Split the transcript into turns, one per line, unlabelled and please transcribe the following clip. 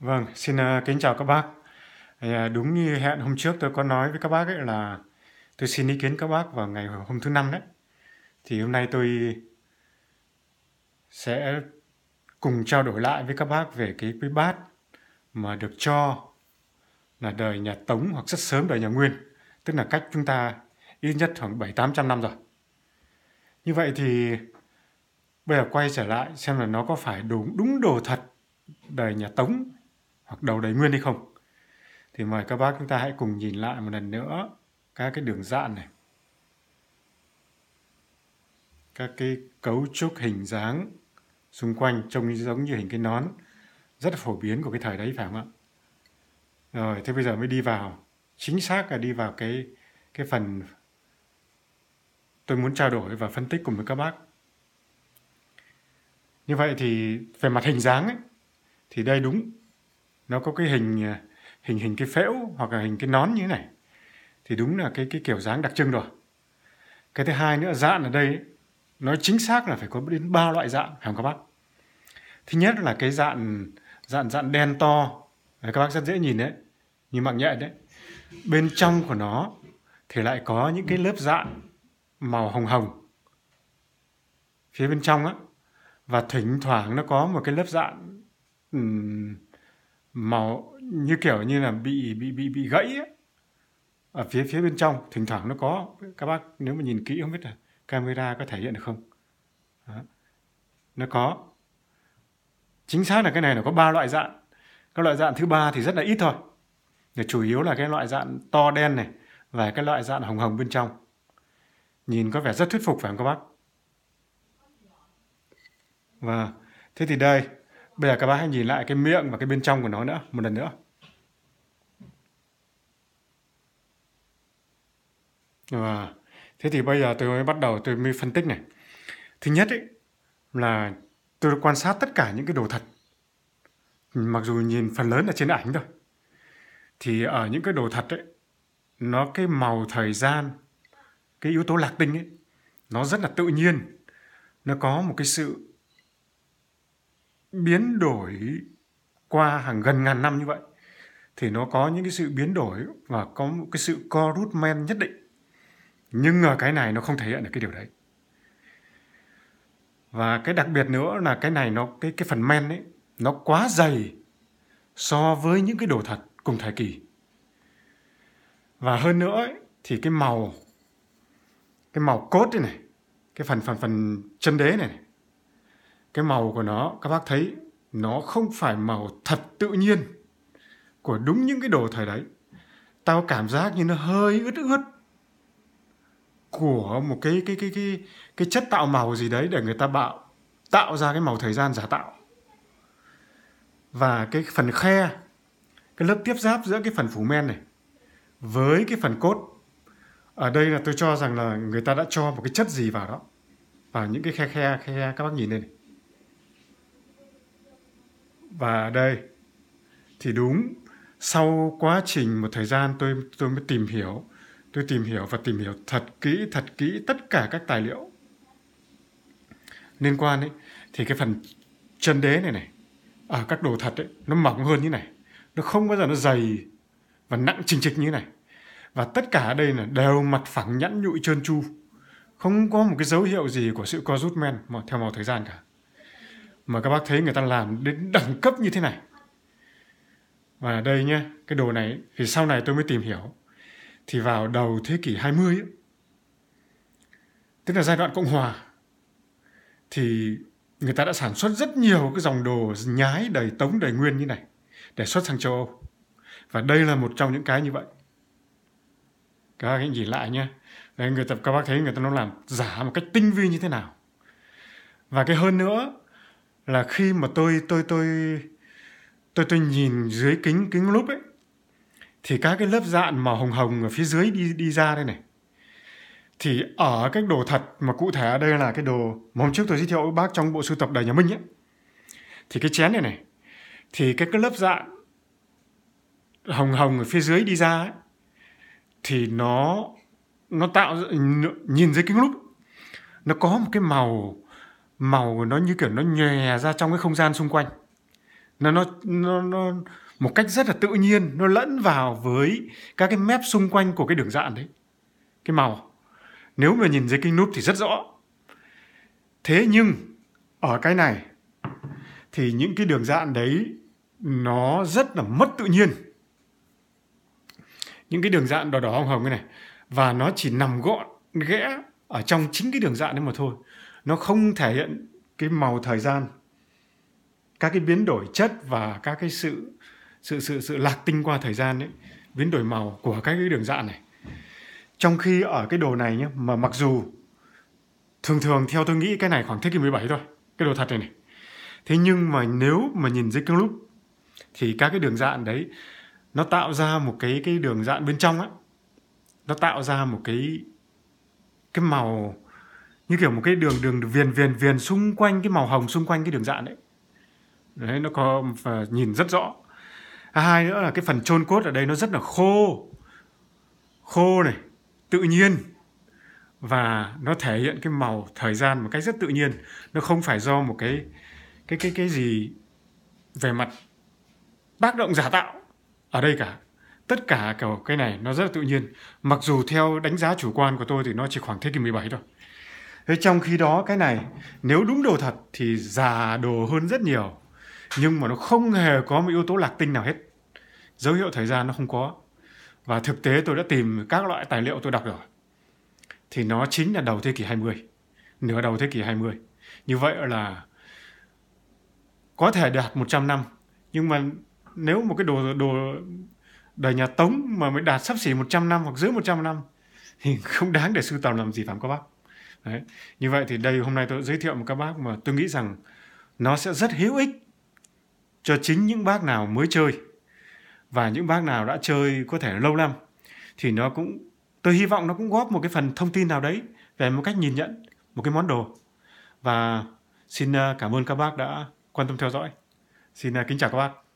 Vâng, xin uh, kính chào các bác. À, đúng như hẹn hôm trước tôi có nói với các bác ấy là tôi xin ý kiến các bác vào ngày hôm thứ năm đấy. Thì hôm nay tôi sẽ cùng trao đổi lại với các bác về cái quý bát mà được cho là đời nhà Tống hoặc rất sớm đời nhà Nguyên, tức là cách chúng ta ít nhất khoảng 7-800 năm rồi. Như vậy thì bây giờ quay trở lại xem là nó có phải đúng đúng đồ thật đời nhà Tống hoặc đầu đấy nguyên hay không thì mời các bác chúng ta hãy cùng nhìn lại một lần nữa các cái đường dạn này các cái cấu trúc hình dáng xung quanh trông giống như hình cái nón rất phổ biến của cái thời đấy phải không ạ rồi thế bây giờ mới đi vào chính xác là đi vào cái cái phần tôi muốn trao đổi và phân tích cùng với các bác như vậy thì về mặt hình dáng ấy, thì đây đúng nó có cái hình à, hình hình cái phễu hoặc là hình cái nón như thế này thì đúng là cái cái kiểu dáng đặc trưng rồi cái thứ hai nữa dạng ở đây ấy, nói chính xác là phải có đến ba loại dạn hàng các bác thứ nhất là cái dạng dạng dạng đen to đấy, các bác rất dễ nhìn đấy như mạng nhện đấy bên trong của nó thì lại có những cái lớp dạng màu hồng hồng phía bên trong á và thỉnh thoảng nó có một cái lớp dạng um, màu như kiểu như là bị bị bị bị gãy ấy. ở phía phía bên trong thỉnh thoảng nó có các bác nếu mà nhìn kỹ không biết là camera có thể hiện được không Đó. nó có chính xác là cái này nó có ba loại dạng các loại dạng thứ ba thì rất là ít thôi là chủ yếu là cái loại dạng to đen này và cái loại dạng hồng hồng bên trong nhìn có vẻ rất thuyết phục phải không các bác và vâng. thế thì đây bây giờ các bác hãy nhìn lại cái miệng và cái bên trong của nó nữa một lần nữa à, thế thì bây giờ tôi mới bắt đầu tôi mới phân tích này thứ nhất ấy, là tôi quan sát tất cả những cái đồ thật mặc dù nhìn phần lớn là trên ảnh thôi thì ở những cái đồ thật ấy nó cái màu thời gian cái yếu tố lạc tinh ấy nó rất là tự nhiên nó có một cái sự biến đổi qua hàng gần ngàn năm như vậy thì nó có những cái sự biến đổi và có một cái sự co rút men nhất định nhưng ở cái này nó không thể hiện được cái điều đấy và cái đặc biệt nữa là cái này nó cái cái phần men ấy nó quá dày so với những cái đồ thật cùng thời kỳ và hơn nữa ấy, thì cái màu cái màu cốt đây này cái phần phần phần chân đế này, này cái màu của nó các bác thấy nó không phải màu thật tự nhiên của đúng những cái đồ thời đấy tao cảm giác như nó hơi ướt ướt của một cái cái cái cái cái chất tạo màu gì đấy để người ta bạo tạo ra cái màu thời gian giả tạo và cái phần khe cái lớp tiếp giáp giữa cái phần phủ men này với cái phần cốt ở đây là tôi cho rằng là người ta đã cho một cái chất gì vào đó vào những cái khe khe khe các bác nhìn đây này và đây thì đúng sau quá trình một thời gian tôi tôi mới tìm hiểu tôi tìm hiểu và tìm hiểu thật kỹ thật kỹ tất cả các tài liệu liên quan ấy thì cái phần chân đế này này ở à, các đồ thật ấy nó mỏng hơn như này nó không bao giờ nó dày và nặng trình trịch như này và tất cả ở đây là đều mặt phẳng nhẵn nhụi trơn tru không có một cái dấu hiệu gì của sự co rút men mà theo màu thời gian cả mà các bác thấy người ta làm đến đẳng cấp như thế này và đây nhé cái đồ này thì sau này tôi mới tìm hiểu thì vào đầu thế kỷ 20 ấy, tức là giai đoạn Cộng Hòa thì người ta đã sản xuất rất nhiều cái dòng đồ nhái đầy tống đầy nguyên như này để xuất sang châu Âu và đây là một trong những cái như vậy các bác nhìn lại nhé Đấy, người tập các bác thấy người ta nó làm giả một cách tinh vi như thế nào và cái hơn nữa là khi mà tôi tôi tôi tôi tôi nhìn dưới kính kính lúp ấy thì các cái lớp dạn màu hồng hồng ở phía dưới đi đi ra đây này thì ở cái đồ thật mà cụ thể ở đây là cái đồ mà hôm trước tôi giới thiệu với bác trong bộ sưu tập đời nhà Minh ấy thì cái chén này này thì cái cái lớp dạn hồng hồng ở phía dưới đi ra ấy, thì nó nó tạo nhìn dưới kính lúp nó có một cái màu màu nó như kiểu nó nhòe ra trong cái không gian xung quanh nó nó nó, nó một cách rất là tự nhiên nó lẫn vào với các cái mép xung quanh của cái đường dạn đấy cái màu nếu mà nhìn dưới kính núp thì rất rõ thế nhưng ở cái này thì những cái đường dạn đấy nó rất là mất tự nhiên những cái đường dạn đỏ đỏ hồng hồng cái này và nó chỉ nằm gọn ghẽ ở trong chính cái đường dạng đấy mà thôi nó không thể hiện cái màu thời gian các cái biến đổi chất và các cái sự sự sự sự lạc tinh qua thời gian ấy biến đổi màu của các cái đường dạng này trong khi ở cái đồ này nhé mà mặc dù thường thường theo tôi nghĩ cái này khoảng thế kỷ 17 thôi cái đồ thật này này thế nhưng mà nếu mà nhìn dưới cương lúc thì các cái đường dạng đấy nó tạo ra một cái cái đường dạng bên trong á nó tạo ra một cái cái màu như kiểu một cái đường đường viền viền viền xung quanh cái màu hồng xung quanh cái đường dạn đấy đấy nó có và nhìn rất rõ hai nữa là cái phần trôn cốt ở đây nó rất là khô khô này tự nhiên và nó thể hiện cái màu thời gian một cách rất tự nhiên nó không phải do một cái cái cái cái gì về mặt tác động giả tạo ở đây cả tất cả kiểu cái này nó rất là tự nhiên mặc dù theo đánh giá chủ quan của tôi thì nó chỉ khoảng thế kỷ 17 thôi Thế trong khi đó cái này nếu đúng đồ thật thì già đồ hơn rất nhiều nhưng mà nó không hề có một yếu tố lạc tinh nào hết dấu hiệu thời gian nó không có và thực tế tôi đã tìm các loại tài liệu tôi đọc rồi thì nó chính là đầu thế kỷ 20 nửa đầu thế kỷ 20 như vậy là có thể đạt 100 năm nhưng mà nếu một cái đồ đồ đời nhà Tống mà mới đạt sắp xỉ 100 năm hoặc dưới 100 năm thì không đáng để sưu tầm làm gì phải không các bác? Đấy. Như vậy thì đây hôm nay tôi giới thiệu một các bác mà tôi nghĩ rằng nó sẽ rất hữu ích cho chính những bác nào mới chơi và những bác nào đã chơi có thể lâu năm thì nó cũng tôi hy vọng nó cũng góp một cái phần thông tin nào đấy về một cách nhìn nhận một cái món đồ và xin à, cảm ơn các bác đã quan tâm theo dõi xin à, kính chào các bác